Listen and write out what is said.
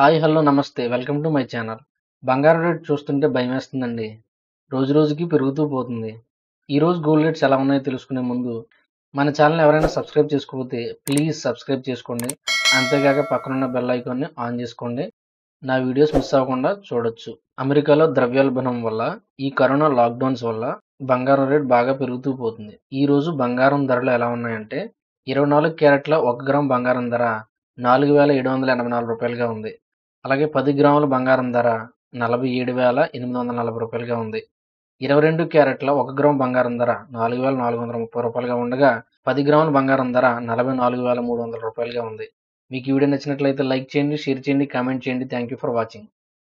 hi hello namaste welcome to my channel బంగారం rate చూస్తుంటే భయం వేస్తుందండి రోజు రోజుకి పెరుగుతూ పోతుంది ఈరోజు గోల్డ్ రేట్స్ ఎలా ఉన్నాయో తెలుసుకునే ముందు మన ఛానల్ ఎవరైనా సబ్స్క్రైబ్ చేసుకోకపోతే ప్లీజ్ సబ్స్క్రైబ్ చేసుకోండి అంతేకాక పక్కనున్న బెల్ ఐకాన్ని ఆన్ చేసుకోండి నా వీడియోస్ మిస్ అవ్వకుండా చూడొచ్చు అమెరికాలో ద్రవ్యోల్బణం వల్ల ఈ కరోనా లాక్డౌన్స్ వల్ల బంగారం రేట్ బాగా పెరుగుతూ పోతుంది ఈ రోజు బంగారం ధరలు ఎలా ఉన్నాయంటే ఇరవై నాలుగు క్యారెట్ల ఒక గ్రామ్ బంగారం ధర నాలుగు వేల ఏడు వందల ఎనభై నాలుగు రూపాయలుగా ఉంది అలాగే పది గ్రాముల బంగారం ధర నలభై ఏడు వేల ఎనిమిది వందల నలభై రూపాయలుగా ఉంది ఇరవై రెండు క్యారెట్ల ఒక గ్రామ్ బంగారం ధర నాలుగు వేల నాలుగు వందల ముప్పై రూపాయలుగా ఉండగా పది గ్రాముల బంగారం ధర నలభై నాలుగు వేల మూడు వందల రూపాయలుగా ఉంది మీకు ఈ వీడియో నచ్చినట్లయితే లైక్ చేయండి షేర్ చేయండి కామెంట్ చేయండి థ్యాంక్ యూ ఫర్ వాచింగ్